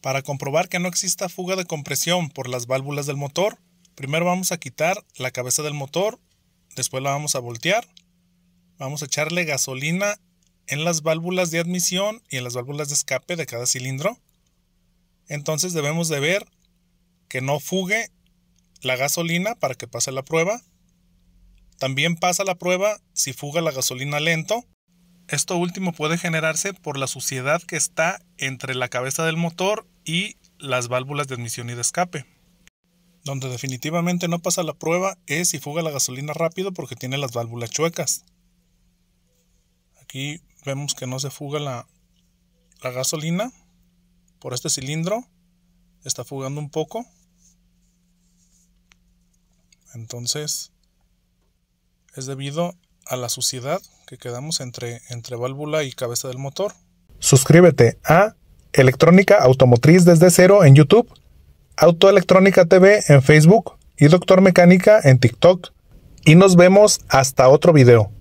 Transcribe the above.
Para comprobar que no exista fuga de compresión por las válvulas del motor, primero vamos a quitar la cabeza del motor, después la vamos a voltear, vamos a echarle gasolina en las válvulas de admisión y en las válvulas de escape de cada cilindro. Entonces debemos de ver que no fugue la gasolina para que pase la prueba. También pasa la prueba si fuga la gasolina lento esto último puede generarse por la suciedad que está entre la cabeza del motor y las válvulas de admisión y de escape. Donde definitivamente no pasa la prueba es si fuga la gasolina rápido porque tiene las válvulas chuecas. Aquí vemos que no se fuga la, gasolina por este cilindro. Está fugando un poco. Entonces es debido a la suciedad que quedamos entre, entre válvula y cabeza del motor. Suscríbete a Electrónica Automotriz desde cero en YouTube, Autoelectrónica TV en Facebook y Doctor Mecánica en TikTok. Y nos vemos hasta otro video.